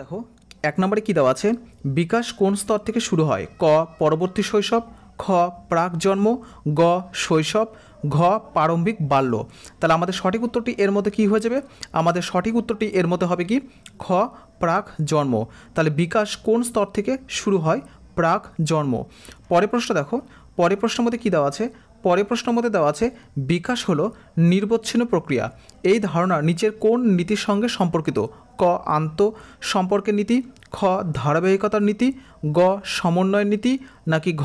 দেখো এক নম্বরে কী দেওয়া আছে বিকাশ কোন স্তর থেকে শুরু হয় ক পরবর্তী শৈশব খ প্রাক জন্ম গ শৈশব ঘ প্রারম্ভিক বাল্য তাহলে আমাদের সঠিক উত্তরটি এর মধ্যে কি হয়ে যাবে আমাদের সঠিক উত্তরটি এর মধ্যে হবে কি খ প্রাক জন্ম তাহলে বিকাশ কোন স্তর থেকে শুরু হয় প্রাক জন্ম পরে প্রশ্ন দেখো পরের প্রশ্নের মধ্যে কী দেওয়া আছে পরের প্রশ্নের মধ্যে দেওয়া আছে বিকাশ হলো নির্বচ্ছিন্ন প্রক্রিয়া এই ধারণা নিচের কোন নীতির সঙ্গে সম্পর্কিত ক আন্ত সম্পর্কের নীতি খ ধারাবাহিকতার নীতি গ সমন্বয়ের নীতি নাকি ঘ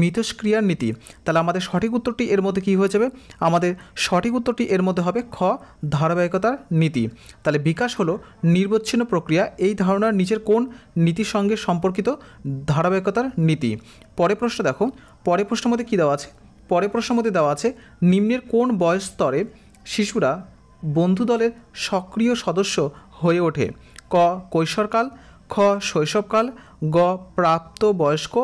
মিথস্ক্রিয়ার নীতি তাহলে আমাদের সঠিক উত্তরটি এর মধ্যে কী হয়ে যাবে আমাদের সঠিক উত্তরটি এর মধ্যে হবে খ ধারাবাহিকতার নীতি তাহলে বিকাশ হলো নির্বচ্ছিন্ন প্রক্রিয়া এই ধারণার নিচের কোন নীতির সঙ্গে সম্পর্কিত ধারাবাহিকতার নীতি পরে প্রশ্ন দেখো পরে প্রশ্নের মধ্যে কী দেওয়া আছে পরে প্রশ্ন মধ্যে দেওয়া আছে নিম্নের কোন বয়স স্তরে শিশুরা বন্ধু দলের সক্রিয় সদস্য হয়ে ওঠে ক কৈশোরকাল খ শৈশবকাল গ প্রাপ্ত বয়স্ক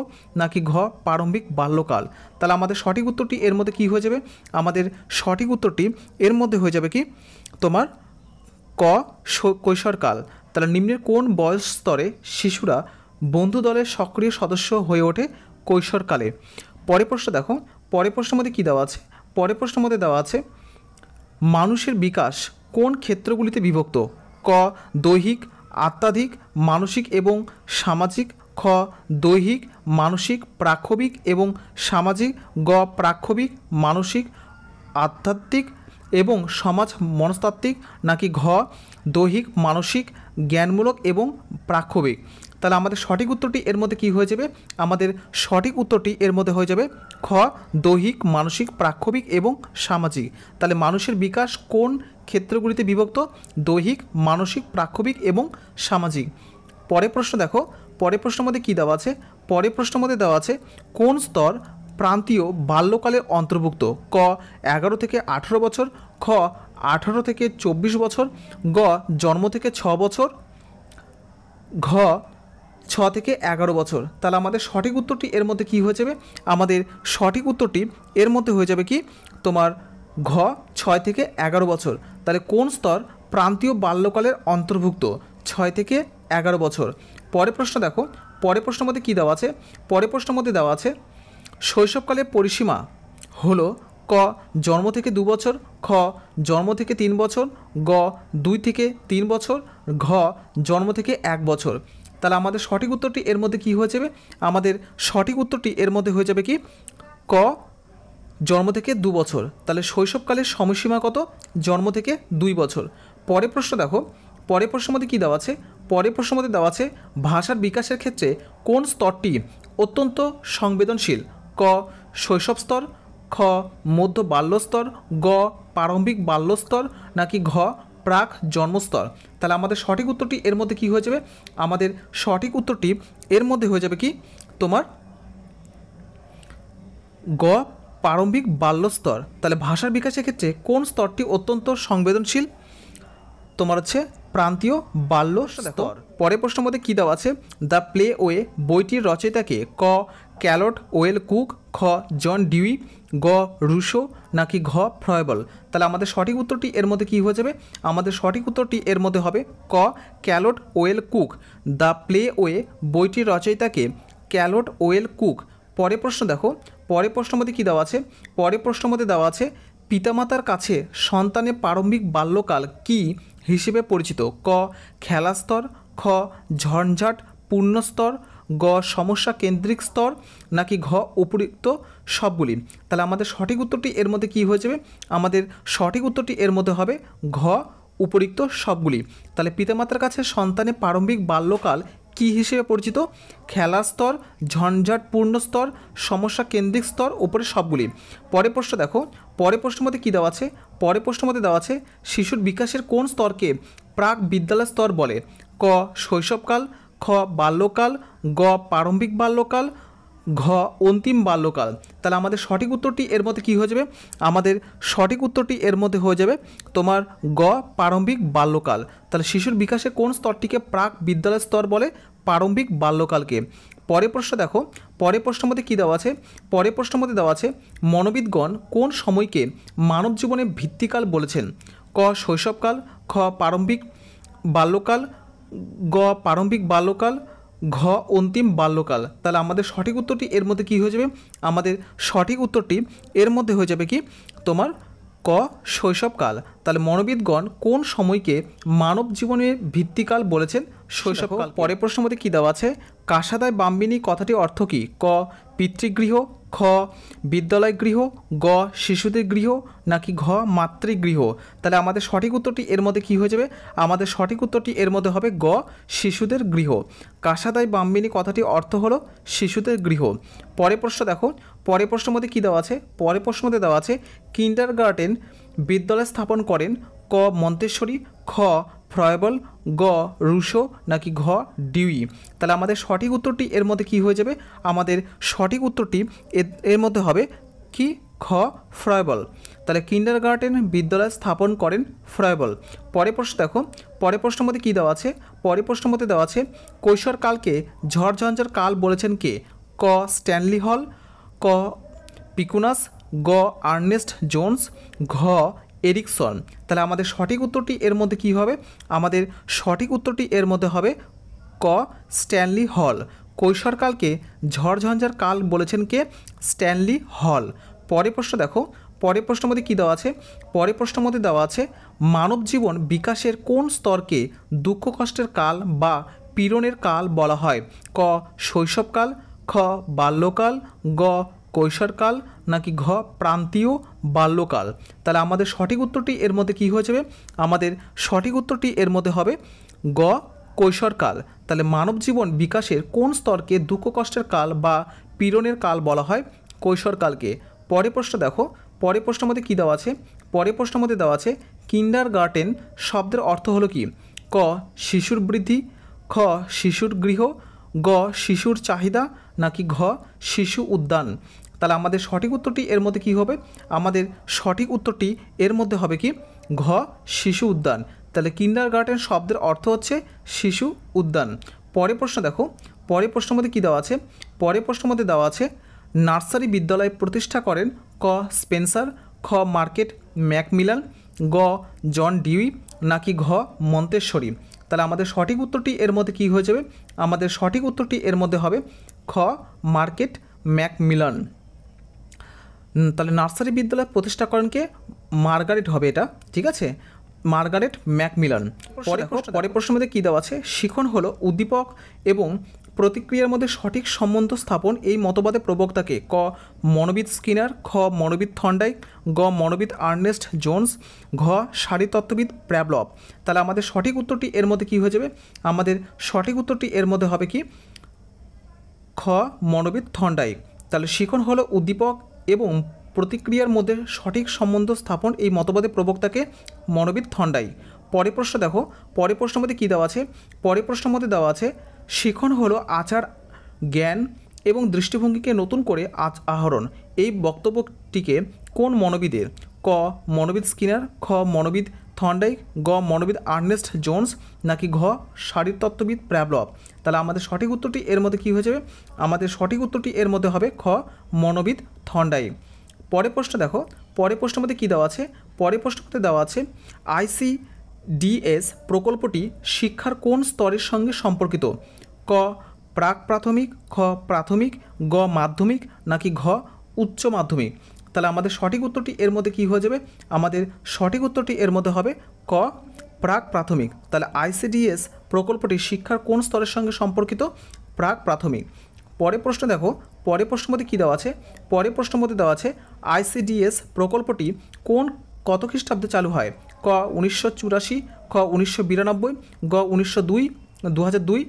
নাকি ঘ প্রারম্ভিক বাল্যকাল তাহলে আমাদের সঠিক উত্তরটি এর মধ্যে কি হয়ে যাবে আমাদের সঠিক উত্তরটি এর মধ্যে হয়ে যাবে কি তোমার ক কৈশোরকাল তাহলে নিম্নের কোন বয়স স্তরে শিশুরা বন্ধু দলের সক্রিয় সদস্য হয়ে ওঠে কৈশোরকালে পরে প্রশ্ন দেখো পরে প্রশ্নের মধ্যে কী দেওয়া আছে পরে প্রশ্নের মধ্যে দেওয়া আছে মানুষের বিকাশ কোন ক্ষেত্রগুলিতে বিভক্ত ক দৈহিক আত্মাধিক মানসিক এবং সামাজিক খ দৈহিক মানসিক প্রাক্ষবিক এবং সামাজিক গ প্রাক্ষবিক মানসিক আধ্যাত্মিক এবং সমাজ মনস্তাত্ত্বিক নাকি ঘ দৈহিক মানসিক জ্ঞানমূলক এবং প্রাক্ষবিক তাহলে আমাদের সঠিক উত্তরটি এর মধ্যে কি হয়ে যাবে আমাদের সঠিক উত্তরটি এর মধ্যে হয়ে যাবে খ দৈহিক মানসিক প্রাক্ষবিক এবং সামাজিক তাহলে মানুষের বিকাশ কোন ক্ষেত্রগুলিতে বিভক্ত দৈহিক মানসিক প্রাক্ষবিক এবং সামাজিক পরে প্রশ্ন দেখো পরের প্রশ্নের মধ্যে কী দেওয়া আছে পরের প্রশ্নের মধ্যে দেওয়া আছে কোন স্তর প্রান্তীয় বাল্যকালে অন্তর্ভুক্ত ক এগারো থেকে আঠেরো বছর খ আঠারো থেকে চব্বিশ বছর গ জন্ম থেকে ছ বছর ঘ ছ থেকে এগারো বছর তাহলে আমাদের সঠিক উত্তরটি এর মধ্যে কি হয়ে যাবে আমাদের সঠিক উত্তরটি এর মধ্যে হয়ে যাবে কি তোমার ঘ ছয় থেকে এগারো বছর তাহলে কোন স্তর প্রান্তীয় বাল্যকালের অন্তর্ভুক্ত ছয় থেকে এগারো বছর পরে প্রশ্ন দেখো পরে প্রশ্ন মধ্যে কী দেওয়া আছে পরে প্রশ্ন মধ্যে দেওয়া আছে শৈশবকালে পরিসীমা হলো ক জন্ম থেকে দু বছর খ জন্ম থেকে তিন বছর গ দুই থেকে তিন বছর ঘ জন্ম থেকে এক বছর তাহলে আমাদের সঠিক উত্তরটি এর মধ্যে কি হয়ে যাবে আমাদের সঠিক উত্তরটি এর মধ্যে হয়ে যাবে কি ক জন্ম থেকে দু বছর তাহলে শৈশবকালের সময়সীমা কত জন্ম থেকে দুই বছর পরে প্রশ্ন দেখো পরে প্রশ্ন মধ্যে কী দেওয়া আছে পরে প্রশ্ন মধ্যে দেওয়া আছে ভাষার বিকাশের ক্ষেত্রে কোন স্তরটি অত্যন্ত সংবেদনশীল ক শৈশব স্তর খ মধ্য বাল্যস্তর গ প্রারম্ভিক বাল্যস্তর নাকি ঘ প্রাক জন্মস্তর তাহলে আমাদের সঠিক উত্তরটি এর মধ্যে কি হয়ে যাবে আমাদের সঠিক উত্তরটি এর মধ্যে হয়ে যাবে কি তোমার গ প্রারম্ভিক বাল্যস্তর তাহলে ভাষার বিকাশের ক্ষেত্রে কোন স্তরটি অত্যন্ত সংবেদনশীল তোমার হচ্ছে প্রান্তীয় বাল্য স্তর পরের প্রশ্নের মধ্যে কী দেওয়া আছে দ্য প্লে ওয়ে বইটির রচয়িতাকে ক ক্যালট ওয়েল কুক খ জন ডিউই গ রুশো নাকি ঘ ফ্রয়বল তাহলে আমাদের সঠিক উত্তরটি এর মধ্যে কী হয়ে যাবে আমাদের সঠিক উত্তরটি এর মধ্যে হবে ক Caldwell Cook the Play Way বইটির রচয়িতাকে ক্যালোট ওয়েল কুক পরে প্রশ্ন দেখো পরে প্রশ্ন মধ্যে কী দেওয়া আছে পরে প্রশ্ন মধ্যে দেওয়া আছে পিতামাতার কাছে সন্তানের প্রারম্ভিক বাল্যকাল কি হিসেবে পরিচিত ক খেলাস্তর খ ঝঞ্ঝাট পূর্ণস্তর গ সমস্যা কেন্দ্রিক স্তর নাকি ঘ উপরিক্ত সবগুলি তাহলে আমাদের সঠিক উত্তরটি এর মধ্যে কি হয়ে যাবে আমাদের সঠিক উত্তরটি এর মধ্যে হবে ঘ উপরিক্ত সবগুলি তাহলে পিতামাতার কাছে সন্তানের প্রারম্ভিক বাল্যকাল কি হিসেবে পরিচিত খেলার স্তর ঝঞ্ঝাটপূর্ণ স্তর সমস্যা কেন্দ্রিক স্তর ওপরে সবগুলি পরে প্রশ্ন দেখো পরে প্রশ্ন মধ্যে কী দেওয়া আছে পরে প্রশ্ন মধ্যে দেওয়া আছে শিশুর বিকাশের কোন স্তরকে প্রাক বিদ্যালয় স্তর বলে ক শৈশবকাল খ বাল্যকাল গ প্রারম্ভিক বাল্যকাল ঘ অন্তিম বাল্যকাল তাহলে আমাদের সঠিক উত্তরটি এর মধ্যে কি হয়ে যাবে আমাদের সঠিক উত্তরটি এর মধ্যে হয়ে যাবে তোমার গ প্রারম্ভিক বাল্যকাল তাহলে শিশুর বিকাশে কোন স্তরটিকে প্রাক বিদ্যালয় স্তর বলে প্রারম্ভিক বাল্যকালকে পরে প্রশ্ন দেখো পরে প্রশ্ন মধ্যে কী দেওয়া আছে পরে প্রশ্ন মধ্যে দেওয়া আছে মনোবিদগণ কোন সময়কে মানব জীবনে ভিত্তিকাল বলেছেন ক শৈশবকাল খ প্রারম্ভিক বাল্যকাল গ প্রারম্ভিক বাল্যকাল ঘ অন্তিম বাল্যকাল তাহলে আমাদের সঠিক উত্তরটি এর মধ্যে কি হয়ে যাবে আমাদের সঠিক উত্তরটি এর মধ্যে হয়ে যাবে কি তোমার ক শৈশবকাল তাহলে মনোবিদগণ কোন সময়কে মানব জীবনের ভিত্তিকাল বলেছেন শৈশবকাল পরের প্রশ্ন মধ্যে কী দেওয়া আছে কাসাদায় বাম্বিনী কথাটি অর্থ কী ক পিতৃগৃহ খ বিদ্যালয় গৃহ গ শিশুদের গৃহ নাকি ঘ মাতৃগৃহ তাহলে আমাদের সঠিক উত্তরটি এর মধ্যে কি হয়ে যাবে আমাদের সঠিক উত্তরটি এর মধ্যে হবে গ শিশুদের গৃহ কাসাদাই বাম্বিনী কথাটি অর্থ হলো শিশুদের গৃহ পরে প্রশ্ন দেখো পরে প্রশ্ন মধ্যে কী দেওয়া আছে পরে প্রশ্ন মধ্যে দেওয়া আছে কিন্ডার গার্ডেন বিদ্যালয় স্থাপন করেন ক মন্তেশ্বরী খ ফ্রয়েবল গ রুশো নাকি ঘ ডিউই তাহলে আমাদের সঠিক উত্তরটি এর মধ্যে কি হয়ে যাবে আমাদের সঠিক উত্তরটি এর মধ্যে হবে কি খ ফ্রয়েবল তাহলে কিন্ডার গার্ডেন বিদ্যালয় স্থাপন করেন ফ্রয়েবল পরে প্রশ্ন দেখো পরে প্রশ্ন মধ্যে কী দেওয়া আছে পরে প্রশ্ন মধ্যে দেওয়া আছে কৈশোর কালকে ঝড়ঝঞ্ঝার কাল বলেছেন কে ক স্ট্যানলি হল ক পিকুনাস গ আর্নেস্ট জোন্স ঘ এরিকসন তাহলে আমাদের সঠিক উত্তরটি এর মধ্যে কি হবে আমাদের সঠিক উত্তরটি এর মধ্যে হবে ক স্ট্যানলি হল কৈশোরকালকে ঝড়ঝঞ্ঝার কাল বলেছেন কে স্ট্যানলি হল পরে প্রশ্ন দেখো পরের প্রশ্ন মধ্যে কী দেওয়া আছে পরে প্রশ্ন মধ্যে দেওয়া আছে মানব জীবন বিকাশের কোন স্তরকে দুঃখ কষ্টের কাল বা পীড়নের কাল বলা হয় ক শৈশবকাল খ বাল্যকাল গ কৈশোরকাল নাকি ঘ প্রান্তীয় বাল্যকাল তাহলে আমাদের সঠিক উত্তরটি এর মধ্যে কী হয়ে যাবে আমাদের সঠিক উত্তরটি এর মধ্যে হবে গ কৈশোরকাল তাহলে মানব জীবন বিকাশের কোন স্তরকে দুঃখ কষ্টের কাল বা পীড়নের কাল বলা হয় কৈশোরকালকে পরে প্রশ্ন দেখো পরে প্রশ্ন মধ্যে কী দেওয়া আছে পরে প্রশ্ন মধ্যে দেওয়া আছে কিন্ডার গার্টেন শব্দের অর্থ হলো কি ক শিশুর বৃদ্ধি খ শিশুর গৃহ গ শিশুর চাহিদা নাকি ঘ শিশু উদ্যান তাহলে আমাদের সঠিক উত্তরটি এর মধ্যে কি হবে আমাদের সঠিক উত্তরটি এর মধ্যে হবে কি ঘ শিশু উদ্যান তাহলে কিন্ডার গার্ডেন শব্দের অর্থ হচ্ছে শিশু উদ্যান পরে প্রশ্ন দেখো পরে প্রশ্ন মধ্যে কী দেওয়া আছে পরে প্রশ্ন মধ্যে দেওয়া আছে নার্সারি বিদ্যালয় প্রতিষ্ঠা করেন ক স্পেন্সার খ মার্কেট ম্যাকমিলান গ জন ডিউই নাকি ঘ মন্তেশ্বরী তাহলে আমাদের সঠিক উত্তরটি এর মধ্যে কি হয়ে যাবে আমাদের সঠিক উত্তরটি এর মধ্যে হবে খ মার্কেট ম্যাকমিলন তাহলে নার্সারি বিদ্যালয় প্রতিষ্ঠা করেন কে মার্গারেট হবে এটা ঠিক আছে মার্গারেট ম্যাকমিলন পরে পরে প্রশ্নের মধ্যে কী দেওয়া আছে শিখন হলো উদ্দীপক এবং প্রতিক্রিয়ার মধ্যে সঠিক সম্বন্ধ স্থাপন এই মতবাদে প্রবক্তাকে ক মনোবিদ স্কিনার খ মনোবিদ থন্ডাই গ মনোবিদ আর্নেস্ট জোনস ঘ শারীরতত্ত্ববিদ প্র্যাবলব তাহলে আমাদের সঠিক উত্তরটি এর মধ্যে কি হয়ে যাবে আমাদের সঠিক উত্তরটি এর মধ্যে হবে কি খ মনোবিদ থন্ডাইক তাহলে শিখন হলো উদ্দীপক এবং প্রতিক্রিয়ার মধ্যে সঠিক সম্বন্ধ স্থাপন এই মতবাদে প্রবক্তাকে মনোবিদ থন্ডাই পরে প্রশ্ন দেখো পরে প্রশ্ন মধ্যে কী দেওয়া আছে পরে প্রশ্নের মধ্যে দেওয়া আছে শিখন হলো আচার জ্ঞান এবং দৃষ্টিভঙ্গিকে নতুন করে আজ আহরণ এই বক্তব্যটিকে কোন মনোবিদের ক মনোবিদ স্কিনার খ মনোবিদ থন্ডাইক গ মনোবিদ আর্নেস্ট জোনস নাকি ঘ শারীরতত্ত্ববিদ প্র্যাবলভ তাহলে আমাদের সঠিক উত্তরটি এর মধ্যে কী হয়ে যাবে আমাদের সঠিক উত্তরটি এর মধ্যে হবে খ মনোবিদ থন্ডাইক পরে প্রশ্ন দেখো পরের প্রশ্নের মধ্যে কী দেওয়া আছে পরে প্রশ্ন মধ্যে দেওয়া আছে আইসি ডিএস প্রকল্পটি শিক্ষার কোন স্তরের সঙ্গে সম্পর্কিত ক প্রাক প্রাথমিক খ প্রাথমিক গ মাধ্যমিক নাকি ঘ উচ্চ মাধ্যমিক তাহলে আমাদের সঠিক উত্তরটি এর মধ্যে কি হয়ে যাবে আমাদের সঠিক উত্তরটি এর মধ্যে হবে ক প্রাক প্রাথমিক তাহলে আইসিডিএস প্রকল্পটি শিক্ষার কোন স্তরের সঙ্গে সম্পর্কিত প্রাক প্রাথমিক পরে প্রশ্ন দেখো পরে প্রশ্ন মধ্যে কী দেওয়া আছে পরে প্রশ্ন মধ্যে দেওয়া আছে আইসিডিএস প্রকল্পটি কোন কত খ্রিস্টাব্দে চালু হয় ক উনিশশো চুরাশি খ উনিশশো বিরানব্বই গ উনিশশো দুই দু হাজার দুই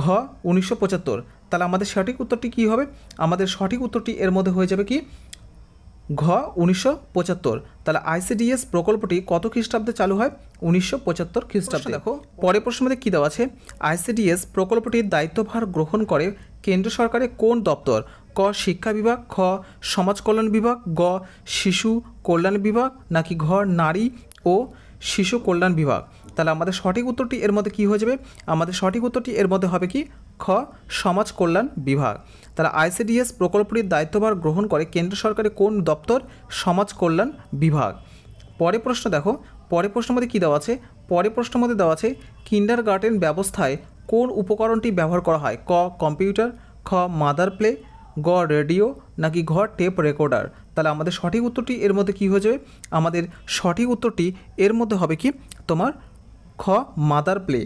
ঘ উনিশশো পঁচাত্তর তাহলে আমাদের সঠিক উত্তরটি কী হবে আমাদের সঠিক উত্তরটি এর মধ্যে হয়ে যাবে কি ঘ উনিশশো পঁচাত্তর তাহলে আইসিডিএস প্রকল্পটি কত খ্রিস্টাব্দে চালু হয় উনিশশো পঁচাত্তর খ্রিস্টাব্দে দেখো প্রশ্ন প্রশ্নতে কী দেওয়া আছে আইসিডিএস প্রকল্পটির দায়িত্বভার গ্রহণ করে কেন্দ্র সরকারের কোন দপ্তর ক শিক্ষা বিভাগ খ সমাজ কল্যাণ বিভাগ গ শিশু কল্যাণ বিভাগ নাকি ঘ নারী ও শিশু কল্যাণ বিভাগ তাহলে আমাদের সঠিক উত্তরটি এর মধ্যে কী হয়ে যাবে আমাদের সঠিক উত্তরটি এর মধ্যে হবে কি খ সমাজ কল্যাণ বিভাগ তাহলে আইসিডিএস প্রকল্পটির দায়িত্বভার গ্রহণ করে কেন্দ্র সরকারের কোন দপ্তর সমাজ কল্যাণ বিভাগ পরে প্রশ্ন দেখো পরে প্রশ্ন মধ্যে কী দেওয়া আছে পরে প্রশ্ন মধ্যে দেওয়া আছে কিন্ডার গার্ডেন ব্যবস্থায় কোন উপকরণটি ব্যবহার করা হয় ক কম্পিউটার খ মাদার প্লে গ রেডিও নাকি ঘ টেপ রেকর্ডার তাহলে আমাদের সঠিক উত্তরটি এর মধ্যে কী হয়ে যাবে আমাদের সঠিক উত্তরটি এর মধ্যে হবে কি তোমার খ মাদার প্লে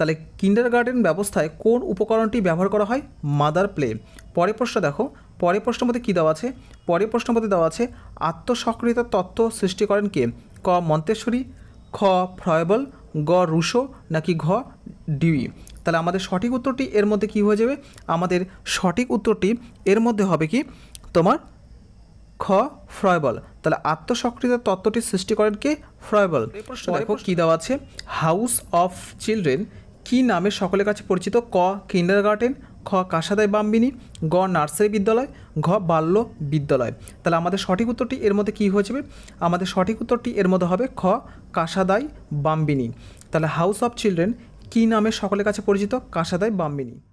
তাহলে কিন্ডার গার্ডেন ব্যবস্থায় কোন উপকরণটি ব্যবহার করা হয় মাদার প্লে পরে প্রশ্ন দেখো পরের প্রশ্ন মধ্যে কী দেওয়া আছে পরের প্রশ্ন মধ্যে দেওয়া আছে আত্মসক্রিয়তা তত্ত্ব সৃষ্টি করেন কে ক মন্তেশ্বরী খ ফ্রয়েবল গ রুশো নাকি ঘ ডিউই তাহলে আমাদের সঠিক উত্তরটি এর মধ্যে কি হয়ে যাবে আমাদের সঠিক উত্তরটি এর মধ্যে হবে কি তোমার খ ফ্রয়েবল তাহলে আত্মসক্রিয়তার তত্ত্বটি সৃষ্টি করেন কে ফ্রয়েবল দেখো কী দেওয়া আছে হাউস অফ চিলড্রেন কি নামে সকলের কাছে পরিচিত ক কিন্ডার গার্ডেন খ কাসাদায় বাম্বিনী গ নার্সারি বিদ্যালয় ঘ বাল্য বিদ্যালয় তাহলে আমাদের সঠিক উত্তরটি এর মধ্যে কী হয়ে যাবে আমাদের সঠিক উত্তরটি এর মধ্যে হবে খ কাসাদাই বাম্বিনী তাহলে হাউস অফ চিলড্রেন কী নামে সকলের কাছে পরিচিত কাসাদাই বাম্বিনী